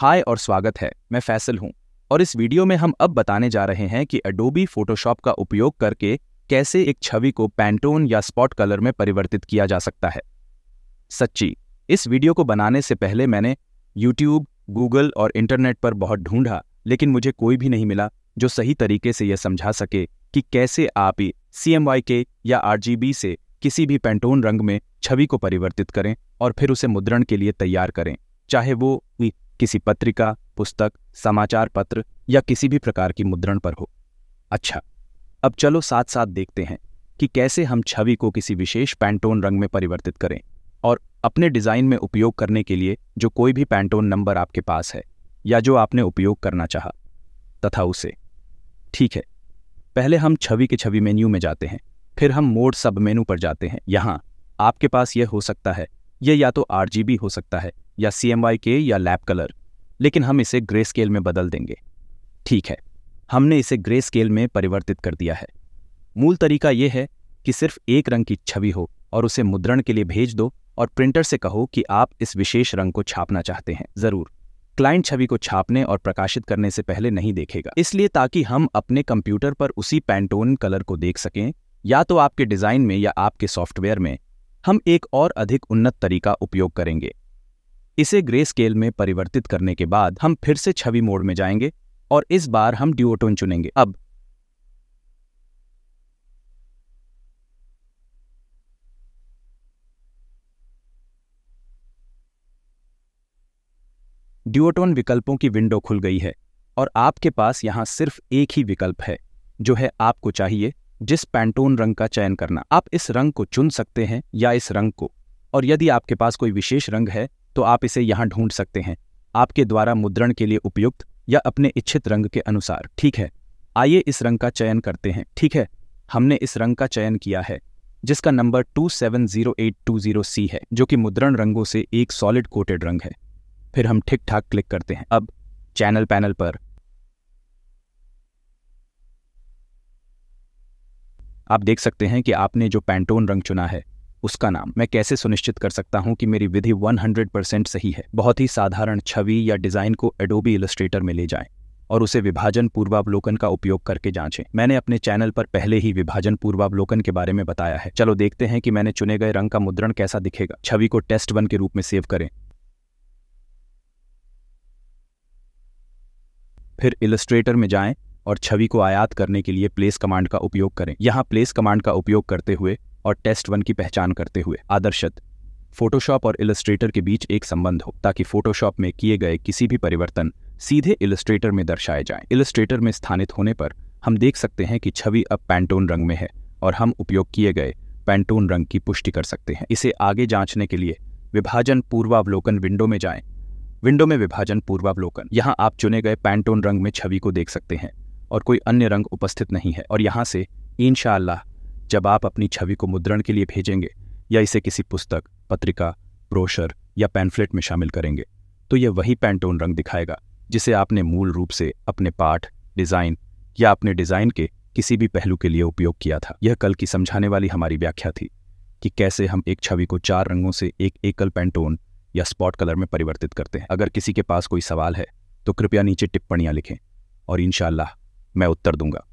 हाय और स्वागत है मैं फैसल हूं और इस वीडियो में हम अब बताने जा रहे हैं कि अडोबी फोटोशॉप का उपयोग करके कैसे एक छवि को पैंटोन या स्पॉट कलर में परिवर्तित किया जा सकता है सच्ची इस वीडियो को बनाने से पहले मैंने यूट्यूब गूगल और इंटरनेट पर बहुत ढूंढा लेकिन मुझे कोई भी नहीं मिला जो सही तरीके से यह समझा सके कि कैसे आप सी के या आर से किसी भी पैंटोन रंग में छवि को परिवर्तित करें और फिर उसे मुद्रण के लिए तैयार करें चाहे वो किसी पत्रिका पुस्तक समाचार पत्र या किसी भी प्रकार की मुद्रण पर हो अच्छा अब चलो साथ साथ देखते हैं कि कैसे हम छवि को किसी विशेष पैंटोन रंग में परिवर्तित करें और अपने डिज़ाइन में उपयोग करने के लिए जो कोई भी पैंटोन नंबर आपके पास है या जो आपने उपयोग करना चाहा तथा उसे ठीक है पहले हम छवि के छवि मेन्यू में जाते हैं फिर हम मोड सब मेनू पर जाते हैं यहाँ आपके पास यह हो सकता है यह या तो आर हो सकता है या सी या लैब कलर लेकिन हम इसे ग्रे स्केल में बदल देंगे ठीक है हमने इसे ग्रे स्केल में परिवर्तित कर दिया है मूल तरीका यह है कि सिर्फ एक रंग की छवि हो और उसे मुद्रण के लिए भेज दो और प्रिंटर से कहो कि आप इस विशेष रंग को छापना चाहते हैं ज़रूर क्लाइंट छवि को छापने और प्रकाशित करने से पहले नहीं देखेगा इसलिए ताकि हम अपने कंप्यूटर पर उसी पैंटोन कलर को देख सकें या तो आपके डिज़ाइन में या आपके सॉफ्टवेयर में हम एक और अधिक उन्नत तरीका उपयोग करेंगे इसे ग्रे स्केल में परिवर्तित करने के बाद हम फिर से छवि मोड में जाएंगे और इस बार हम ड्यूटोन चुनेंगे अब ड्यूओटोन विकल्पों की विंडो खुल गई है और आपके पास यहां सिर्फ एक ही विकल्प है जो है आपको चाहिए जिस पैंटोन रंग का चयन करना आप इस रंग को चुन सकते हैं या इस रंग को और यदि आपके पास कोई विशेष रंग है तो आप इसे यहाँ ढूंढ सकते हैं आपके द्वारा मुद्रण के लिए उपयुक्त या अपने इच्छित रंग के अनुसार ठीक है आइए इस रंग का चयन करते हैं ठीक है हमने इस रंग का चयन किया है जिसका नंबर 270820C है जो कि मुद्रण रंगों से एक सॉलिड कोटेड रंग है फिर हम ठीक ठाक क्लिक करते हैं अब चैनल पैनल पर आप देख सकते हैं कि आपने जो पैंटोन रंग चुना है उसका नाम मैं कैसे सुनिश्चित कर सकता हूं कि मेरी विधि 100% सही है बहुत ही साधारण छवि या डिजाइन को एडोबी इलस्ट्रेटर में ले जाएं और उसे विभाजन पूर्वावलोकन का उपयोग करके जांचें मैंने अपने चैनल पर पहले ही विभाजन पूर्वावलोकन के बारे में बताया है चलो देखते हैं कि मैंने चुने गए रंग का मुद्रण कैसा दिखेगा छवि को टेस्ट वन के रूप में सेव करें फिर इलस्ट्रेटर में जाएं और छवि को आयात करने के लिए प्लेस कमांड का उपयोग करें यहाँ प्लेस कमांड का उपयोग करते हुए और टेस्ट वन की पहचान करते हुए आदर्शत फोटोशॉप और इलस्ट्रेटर के बीच एक संबंध हो ताकि फोटोशॉप में किए गए किसी भी परिवर्तन सीधे इलस्ट्रेटर में दर्शाए जाएं। इलस्ट्रेटर में स्थानित होने पर हम देख सकते हैं कि छवि अब पैंटोन रंग में है और हम उपयोग किए गए पैंटोन रंग की पुष्टि कर सकते हैं इसे आगे जांचने के लिए विभाजन पूर्वावलोकन विंडो में जाएं। विंडो में विभाजन पूर्वावलोकन यहाँ आप चुने गए पैंटोन रंग में छवि को देख सकते हैं और कोई अन्य रंग उपस्थित नहीं है और यहाँ से इनशाला जब आप अपनी छवि को मुद्रण के लिए भेजेंगे या इसे किसी पुस्तक पत्रिका ब्रोशर या पैनफ्लेट में शामिल करेंगे तो यह वही पैंटोन रंग दिखाएगा जिसे आपने मूल रूप से अपने पाठ डिज़ाइन या अपने डिज़ाइन के किसी भी पहलू के लिए उपयोग किया था यह कल की समझाने वाली हमारी व्याख्या थी कि कैसे हम एक छवि को चार रंगों से एक एकल पैंटोन या स्पॉट कलर में परिवर्तित करते हैं अगर किसी के पास कोई सवाल है तो कृपया नीचे टिप्पणियां लिखें और इनशाला मैं उत्तर दूंगा